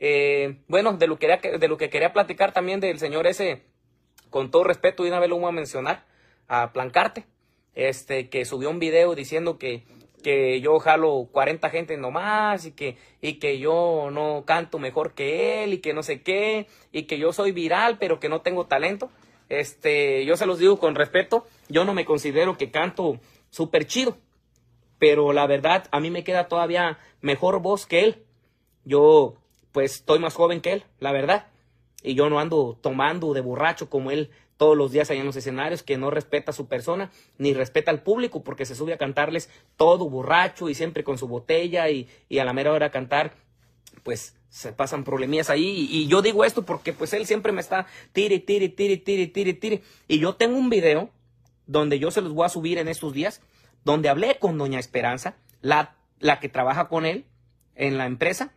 Eh, bueno, de lo, que quería, platicar también del señor ese, con todo respeto, y una vez lo voy a mencionar, a Plancarte, este, que subió un video diciendo que, que yo jalo 40 gente nomás y que, y que yo no canto mejor que él y que no sé qué, y que yo soy viral pero que no tengo talento. Este, yo se los digo con respeto, yo no me considero que canto súper chido, pero la verdad a mí me queda todavía mejor voz que él. Yo pues estoy más joven que él, la verdad. Y yo no ando tomando de borracho como él todos los días allá en los escenarios, que no respeta a su persona, ni respeta al público, porque se sube a cantarles todo borracho y siempre con su botella y, y a la mera hora cantar, pues se pasan problemillas ahí. Y, y, yo digo esto porque pues él siempre me está tire, tire, tire, tire, tire, tire. Y yo tengo un video donde yo se los voy a subir en estos días, donde hablé con doña Esperanza, la, la que trabaja con él en la empresa,